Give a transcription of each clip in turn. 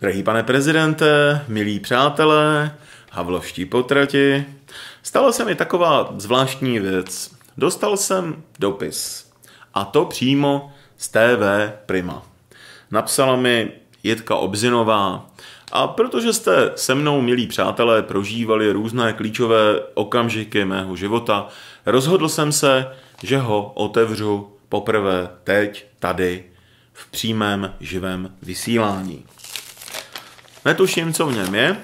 Drahý pane prezidente, milí přátelé, havlovští potrati, stala se mi taková zvláštní věc. Dostal jsem dopis. A to přímo z TV Prima. Napsala mi Jitka Obzinová, a protože jste se mnou, milí přátelé, prožívali různé klíčové okamžiky mého života, rozhodl jsem se, že ho otevřu poprvé teď, tady, v přímém živém vysílání. Netuším, co v něm je,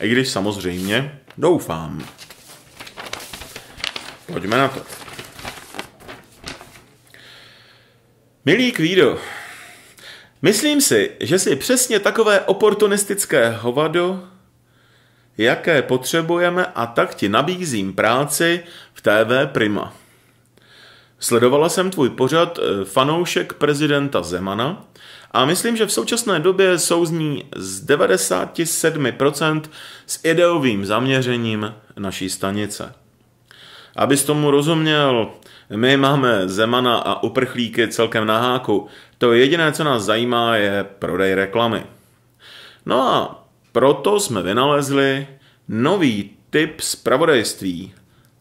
i když samozřejmě doufám. Pojďme na to. Milý Kvído, myslím si, že si přesně takové oportunistické hovado, jaké potřebujeme a tak ti nabízím práci v TV Prima. Sledovala jsem tvůj pořad eh, Fanoušek prezidenta Zemana, a myslím, že v současné době souzní z 97% s ideovým zaměřením naší stanice. Abys tomu rozuměl, my máme Zemana a uprchlíky celkem na háku. To jediné, co nás zajímá, je prodej reklamy. No a proto jsme vynalezli nový typ zpravodajství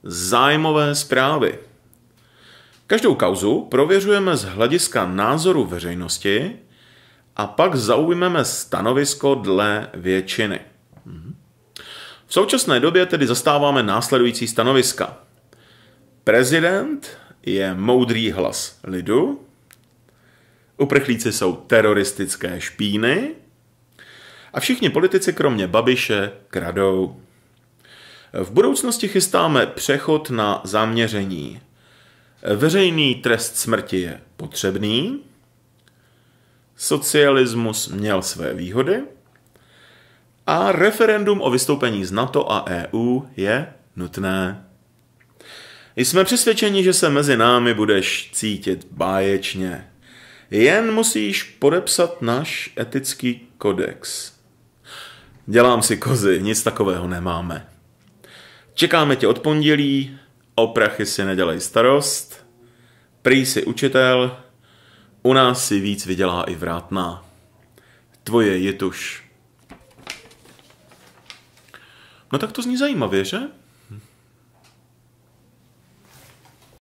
zájmové zprávy. Každou kauzu prověřujeme z hlediska názoru veřejnosti a pak zaujmeme stanovisko dle většiny. V současné době tedy zastáváme následující stanoviska. Prezident je moudrý hlas lidu, uprchlíci jsou teroristické špíny a všichni politici kromě Babiše kradou. V budoucnosti chystáme přechod na zaměření. Veřejný trest smrti je potřebný, Socialismus měl své výhody a referendum o vystoupení z NATO a EU je nutné. Jsme přesvědčeni, že se mezi námi budeš cítit báječně. Jen musíš podepsat náš etický kodex. Dělám si kozy, nic takového nemáme. Čekáme tě od pondělí, o prachy si nedělej starost, prý si učitel, u nás si víc vydělá i vrátná. Tvoje je tuž. No tak to zní zajímavě, že?